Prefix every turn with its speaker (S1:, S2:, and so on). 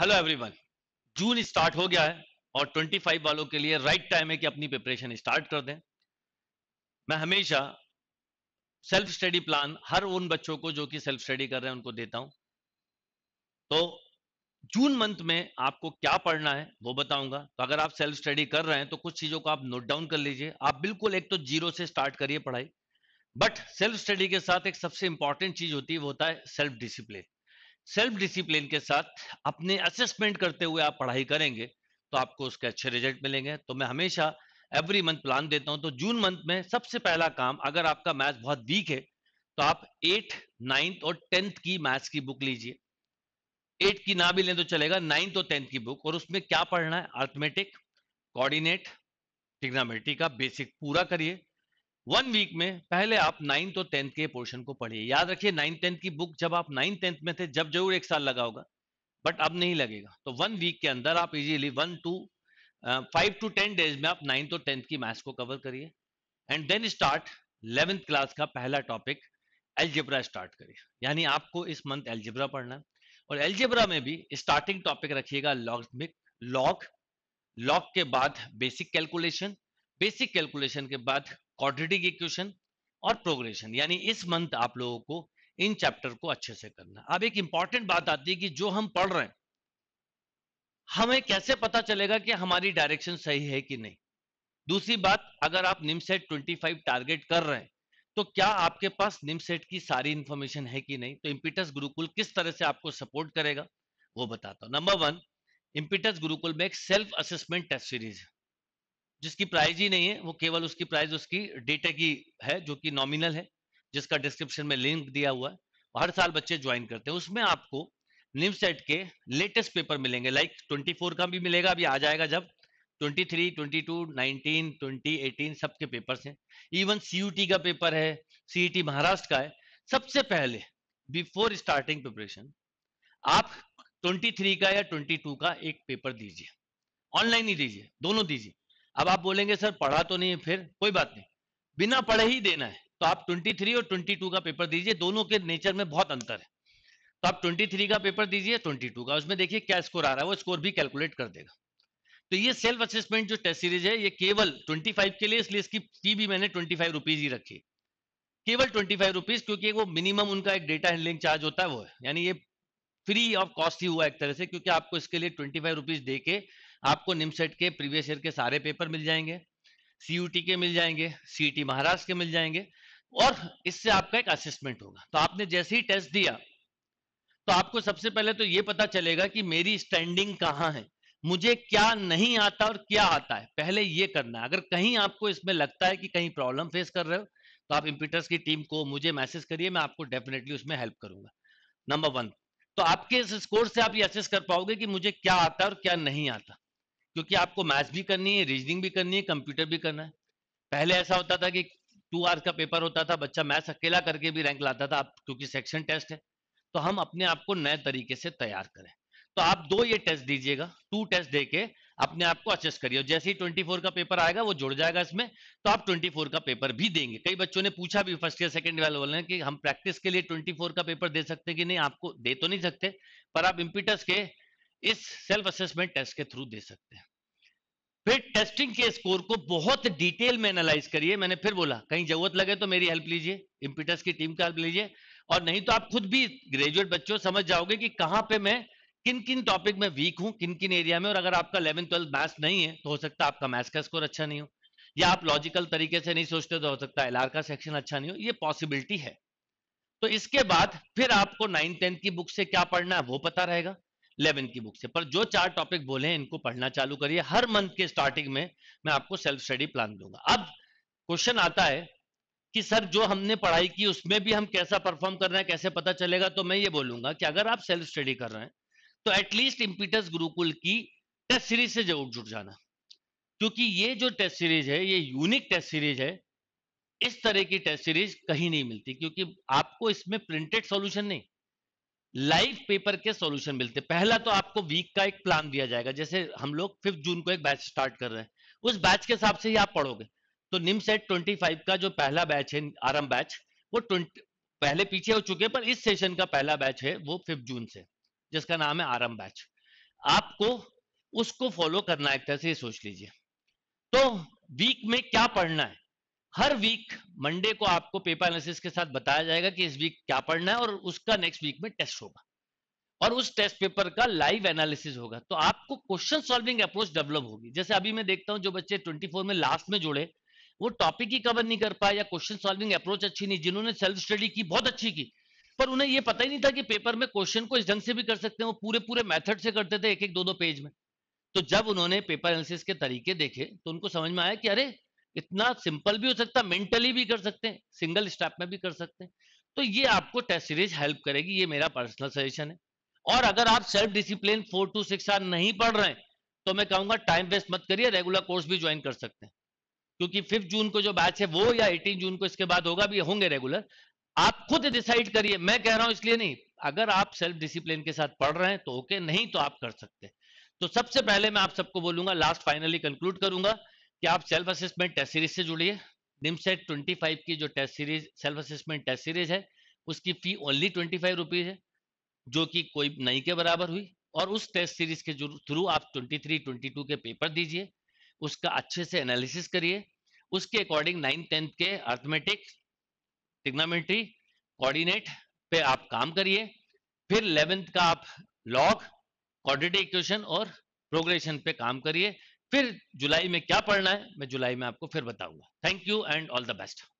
S1: Hello everyone जून start हो गया है और 25 वालों के लिए राइट टाइम है कि अपनी प्रिपरेशन स्टार्ट कर दें मैं हमेशा सेल्फ स्टडी प्लान हर उन बच्चों को जो कि सेल्फ स्टडी कर रहे हैं उनको देता हूं तो जून मंथ में आपको क्या पढ़ना है वो बताऊंगा तो अगर आप सेल्फ स्टडी कर रहे हैं तो कुछ चीजों को आप नोट डाउन कर लीजिए आप बिल्कुल एक तो जीरो से स्टार्ट करिए पढ़ाई बट सेल्फ स्टडी के साथ एक सबसे इंपॉर्टेंट चीज होती है वो होता है सेल्फ डिसिप्लिन सेल्फ डिसिप्लिन के साथ अपने असेसमेंट करते हुए आप पढ़ाई करेंगे तो आपको उसके अच्छे रिजल्ट मिलेंगे तो मैं हमेशा एवरी मंथ प्लान देता हूं तो जून मंथ में सबसे पहला काम अगर आपका मैथ बहुत वीक है तो आप एट नाइन्थ और टेंथ की मैथ्स की बुक लीजिए एट की ना भी लें तो चलेगा नाइन्थ और टेंथ की बुक और उसमें क्या पढ़ना है अर्थमेटिक कोऑर्डिनेट ट्रिग्नोमेट्री का बेसिक पूरा करिए वन वीक में पहले आप नाइन्थ और टेंथ के पोर्शन को पढ़िए याद रखिए नाइन्थ टेंथ की बुक जब आप नाइन्थ टेंथ में थे जब जरूर एक साल लगा होगा बट अब नहीं लगेगा तो वन वीक के अंदर आप easily one two five two ten days में आप नाइन्थ और टेंथ की मैथ्स को कवर करिए and then start eleventh class का पहला टॉपिक एल्जिब्रा स्टार्ट करिए यानी आपको इस मंथ एल्जिब्रा पढ़ना है और एल्जिब्रा में भी स्टार्टिंग टॉपिक रखिएगा लॉगमिक लॉग लॉग के बाद बेसिक कैलकुलेशन बेसिक कैलकुलेशन के बाद क्वाड्रेटिक इक्वेशन और प्रोग्रेशन यानी इस मंथ आप लोगों को इन चैप्टर को अच्छे से करना अब एक इंपॉर्टेंट बात आती है कि जो हम पढ़ रहे हैं हमें कैसे पता चलेगा कि हमारी डायरेक्शन सही है कि नहीं दूसरी बात अगर आप निमसेट 25 टारगेट कर रहे हैं तो क्या आपके पास निमसेट की सारी इंफॉर्मेशन है कि नहीं तो इम्पिटस गुरुकुल किस तरह से आपको सपोर्ट करेगा वो बताता हूं नंबर वन इम्पिटस गुरुकुल में एक सेल्फ असेसमेंट टेस्ट सीरीज है जिसकी प्राइस ही नहीं है वो केवल उसकी प्राइस उसकी डेटा की है जो कि नॉमिनल है जिसका डिस्क्रिप्शन में लिंक दिया हुआ है हर साल बच्चे ज्वाइन करते हैं उसमें आपको निम्सेट के लेटेस्ट पेपर मिलेंगे लाइक 24 का भी मिलेगा अभी आ जाएगा जब 23, 22, 19, 20, सबके पेपर्स हैं इवन सीयूटी का पेपर है सीईटी e महाराष्ट्र का है सबसे पहले बिफोर स्टार्टिंग प्रिपरेशन आप 23 का या 22 का एक पेपर दीजिए ऑनलाइन ही दीजिए दोनों दीजिए अब आप बोलेंगे सर पढ़ा तो नहीं है फिर कोई बात नहीं बिना पढ़े ही देना है तो आप 23 और 22 का पेपर दीजिए दोनों के नेचर में बहुत अंतर है तो आप 23 का पेपर दीजिए 22 का उसमें देखिए क्या स्कोर आ रहा है वो स्कोर भी कैलकुलेट कर देगा तो ये सेल्फ असेसमेंट जो टेस्ट सीरीज है ये केवल 25 के लिए इसलिए इसकी फी भी मैंने ट्वेंटी फाइव रुपीज ही रखी केवल ट्वेंटी फाइव रुपीज क्योंकि वो मिनिमम उनका एक डेटा हैंडलिंग चार्ज होता है वो है यानी ये फ्री ऑफ कॉस्ट ही हुआ एक तरह से क्योंकि आपको इसके लिए ट्वेंटी फाइव रुपीज दे के आपको निमसेट के प्रीवियस ईयर के सारे पेपर मिल जाएंगे सीयूटी के मिल जाएंगे सीईटी महाराष्ट्र के मिल जाएंगे और इससे आपका एक असेसमेंट होगा तो आपने जैसे ही टेस्ट दिया तो आपको सबसे पहले तो ये पता चलेगा कि मेरी स्टैंडिंग कहाँ है मुझे क्या नहीं आता और क्या आता है पहले ये करना है अगर कहीं आपको इसमें लगता है कि कहीं प्रॉब्लम फेस कर रहे हो तो आप इंप्यूटर्स की टीम को मुझे मैसेज करिए मैं आपको डेफिनेटली उसमें हेल्प करूंगा नंबर वन तो आपके इस स्कोर से आप ये असेस कर पाओगे कि मुझे क्या आता है और क्या नहीं आता क्योंकि आपको मैथ्स भी करनी है रीजनिंग भी करनी है कंप्यूटर भी करना है पहले हाँ। ऐसा होता था कि टू आवर्स का पेपर होता था बच्चा मैथ्स अकेला करके भी रैंक लाता था आप क्योंकि सेक्शन टेस्ट है तो हम अपने आप को नए तरीके से तैयार करें तो आप दो ये टेस्ट दीजिएगा टू टेस्ट देके अपने आप को असेस करिए जैसे ही 24 का पेपर आएगा वो जुड़ जाएगा इसमें तो आप 24 का पेपर भी देंगे कई बच्चों ने पूछा भी फर्स्ट ईयर सेकंड ईयर वाले कि हम प्रैक्टिस के लिए 24 का पेपर दे सकते कि नहीं आपको दे तो नहीं सकते पर आप इम्पिटस के इस सेल्फ असेसमेंट टेस्ट के थ्रू दे सकते हैं फिर टेस्टिंग के स्कोर को बहुत डिटेल में एनालाइज करिए मैंने फिर बोला कहीं जरूरत लगे तो मेरी हेल्प लीजिए इम्पिटस की टीम का हेल्प लीजिए और नहीं तो आप खुद भी ग्रेजुएट बच्चों समझ जाओगे कि कहां पे मैं किन किन टॉपिक में वीक हूं किन किन एरिया में और अगर आपका इलेवन ट्वेल्थ मैथ्स नहीं है तो हो सकता है आपका मैथ्स का स्कोर अच्छा नहीं हो या आप लॉजिकल तरीके से नहीं सोचते तो हो सकता है एलआर का सेक्शन अच्छा नहीं हो ये पॉसिबिलिटी है तो इसके बाद फिर आपको नाइन टेंथ की बुक से क्या पढ़ना है वो पता रहेगा 11 की बुक से पर जो चार टॉपिक बोले हैं इनको पढ़ना चालू करिए हर मंथ के स्टार्टिंग में मैं आपको सेल्फ स्टडी प्लान दूंगा अब क्वेश्चन आता है कि सर जो हमने पढ़ाई की उसमें भी हम कैसा परफॉर्म कर रहे हैं कैसे पता चलेगा तो मैं ये बोलूंगा कि अगर आप सेल्फ स्टडी कर रहे हैं तो एटलीस्ट इम्पीटस गुरुकुल की टेस्ट सीरीज से जरूर जुट जाना क्योंकि ये जो टेस्ट सीरीज है ये यूनिक टेस्ट सीरीज है इस तरह की टेस्ट सीरीज कहीं नहीं मिलती क्योंकि आपको इसमें प्रिंटेड सॉल्यूशन नहीं लाइव पेपर के सॉल्यूशन मिलते पहला तो आपको वीक का एक प्लान दिया जाएगा जैसे हम लोग फिफ्थ जून को एक बैच स्टार्ट कर रहे हैं उस बैच के हिसाब से ही आप पढ़ोगे तो निम सेट ट्वेंटी फाइव का जो पहला बैच है आरम बैच वो ट्वेंटी पहले पीछे हो चुके पर इस सेशन का पहला बैच है वो फिफ्थ जून से जिसका नाम है आरम बैच आपको उसको फॉलो करना एक तरह से सोच लीजिए तो वीक में क्या पढ़ना है हर वीक मंडे को आपको पेपर एनालिसिस के साथ बताया जाएगा कि इस वीक क्या पढ़ना है और उसका नेक्स्ट वीक में टेस्ट होगा और उस टेस्ट पेपर का लाइव एनालिसिस होगा तो आपको क्वेश्चन सॉल्विंग अप्रोच डेवलप होगी जैसे अभी मैं देखता हूं जो बच्चे 24 में लास्ट में जोड़े वो टॉपिक ही कवर नहीं कर पाए या क्वेश्चन सॉल्विंग अप्रोच अच्छी नहीं जिन्होंने सेल्फ स्टडी की बहुत अच्छी की पर उन्हें यह पता ही नहीं था कि पेपर में क्वेश्चन को इस ढंग से भी कर सकते हैं वो पूरे पूरे मेथड से करते थे एक एक दो दो पेज में तो जब उन्होंने पेपर एनालिसिस के तरीके देखे तो उनको समझ में आया कि अरे इतना सिंपल भी हो सकता है मेंटली भी कर सकते हैं सिंगल स्टेप में भी कर सकते हैं तो ये आपको टेस्ट सीरीज हेल्प करेगी ये मेरा पर्सनल सजेशन है और अगर आप self discipline four to six hour नहीं पढ़ रहे हैं तो मैं कहूंगा टाइम वेस्ट मत करिए रेगुलर कोर्स भी ज्वाइन कर सकते हैं क्योंकि फिफ्थ जून को जो बैच है वो या एटीन जून को इसके बाद होगा भी होंगे रेगुलर आप खुद डिसाइड करिए मैं कह रहा हूं इसलिए नहीं अगर आप सेल्फ डिसिप्लिन के साथ पढ़ रहे हैं तो ओके नहीं तो आप कर सकते हैं तो सबसे पहले मैं आप सबको बोलूंगा लास्ट फाइनली कंक्लूड करूंगा क्या आप सेल्फ असेसमेंट टेस्ट सीरीज से जुड़िए निमसेट ट्वेंटी फाइव की जो test series self assessment test series है उसकी fee only twenty five rupees है जो कि कोई नहीं के बराबर हुई और उस टेस्ट सीरीज के थ्रू आप ट्वेंटी थ्री ट्वेंटी टू के पेपर दीजिए उसका अच्छे से एनालिसिस करिए उसके अकॉर्डिंग नाइन्थ टेंथ के अर्थमेटिक टिग्नामेंट्री कोऑर्डिनेट पे आप काम करिए फिर इलेवेंथ का आप लॉग क्वाड्रेटिक इक्वेशन और प्रोग्रेशन पे काम करिए फिर जुलाई में क्या पढ़ना है मैं जुलाई में आपको फिर बताऊंगा thank you and all the best